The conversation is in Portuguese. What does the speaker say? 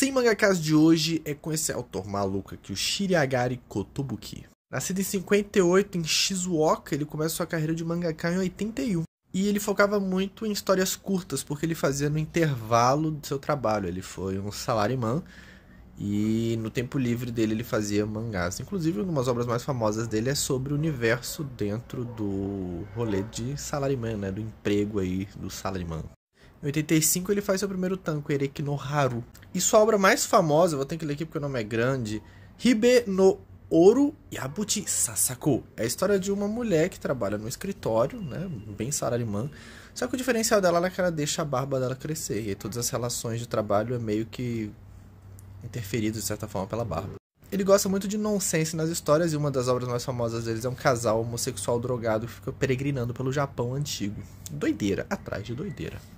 Sem mangakas de hoje é com esse autor maluco aqui, o Shiriagari Kotobuki. Nascido em 58 em Shizuoka, ele começa sua carreira de mangaka em 81. E ele focava muito em histórias curtas, porque ele fazia no intervalo do seu trabalho. Ele foi um salaryman e no tempo livre dele ele fazia mangás. Inclusive, uma das obras mais famosas dele é sobre o universo dentro do rolê de salaryman, né? Do emprego aí do salaryman. Em 85 ele faz seu primeiro tanco, Ereki no Haru. E sua obra mais famosa, vou ter que ler aqui porque o nome é grande, Hibe no Oro Yabuchi Sasaku. É a história de uma mulher que trabalha no escritório, né? Bem sararimã. Só que o diferencial dela é que ela deixa a barba dela crescer. E todas as relações de trabalho é meio que interferido, de certa forma, pela barba. Ele gosta muito de nonsense nas histórias e uma das obras mais famosas deles é um casal homossexual drogado que fica peregrinando pelo Japão antigo. Doideira, atrás de doideira.